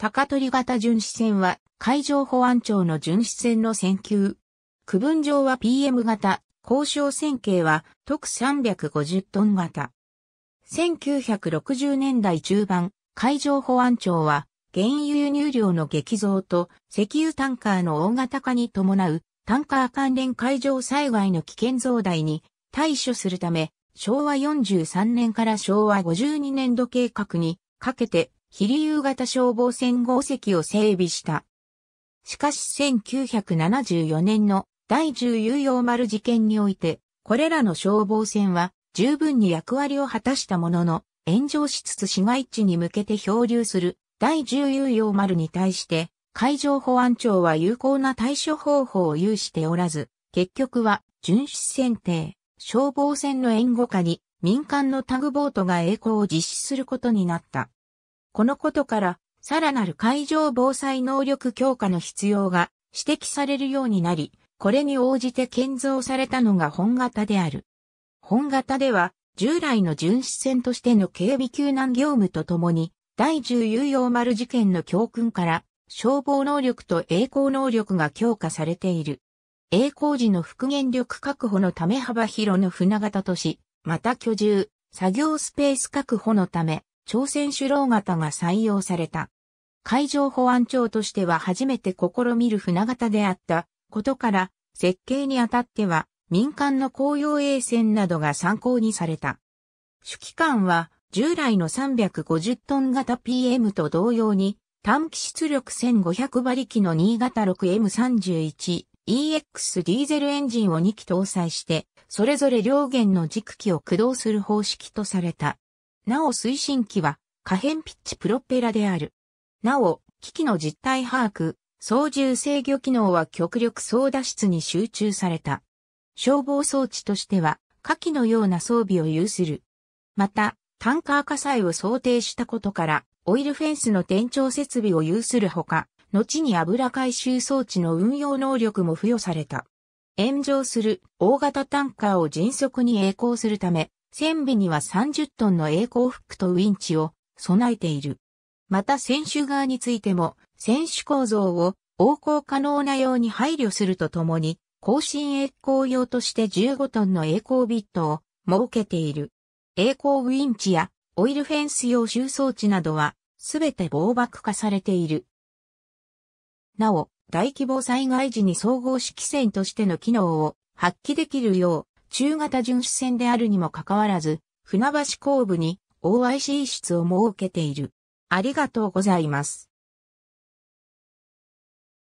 高取型巡視船は海上保安庁の巡視船の船級。区分上は PM 型、交渉船型は特350トン型。1960年代中盤、海上保安庁は原油輸入量の激増と石油タンカーの大型化に伴うタンカー関連海上災害の危険増大に対処するため、昭和43年から昭和52年度計画にかけて理竜型消防船号席を整備した。しかし1974年の第10有用丸事件において、これらの消防船は十分に役割を果たしたものの、炎上しつつ市街地に向けて漂流する第10有用丸に対して、海上保安庁は有効な対処方法を有しておらず、結局は巡視船艇、消防船の援護下に民間のタグボートが栄光を実施することになった。このことから、さらなる海上防災能力強化の必要が指摘されるようになり、これに応じて建造されたのが本型である。本型では、従来の巡視船としての警備救難業務とともに、第10有用丸事件の教訓から、消防能力と栄光能力が強化されている。栄光時の復元力確保のため幅広の船型とし、また居住、作業スペース確保のため、朝鮮首脳型が採用された。海上保安庁としては初めて試みる船型であったことから、設計にあたっては民間の公用衛船などが参考にされた。主機関は従来の350トン型 PM と同様に短期出力1500馬力の新型 6M31EX ディーゼルエンジンを2機搭載して、それぞれ両舷の軸機を駆動する方式とされた。なお推進機は可変ピッチプロペラである。なお、機器の実態把握、操縦制御機能は極力操舵室に集中された。消防装置としては、下記のような装備を有する。また、タンカー火災を想定したことから、オイルフェンスの転調設備を有するほか、後に油回収装置の運用能力も付与された。炎上する大型タンカーを迅速に栄光するため、船尾には30トンの栄光フックとウィンチを備えている。また選手側についても、選手構造を横行可能なように配慮するとともに、更新栄光用として15トンの栄光ビットを設けている。栄光ウィンチやオイルフェンス用収装置などは、すべて防爆化されている。なお、大規模災害時に総合式戦船としての機能を発揮できるよう、中型巡視船であるにもかかわらず、船橋後部に OIC 室を設けている。ありがとうございます。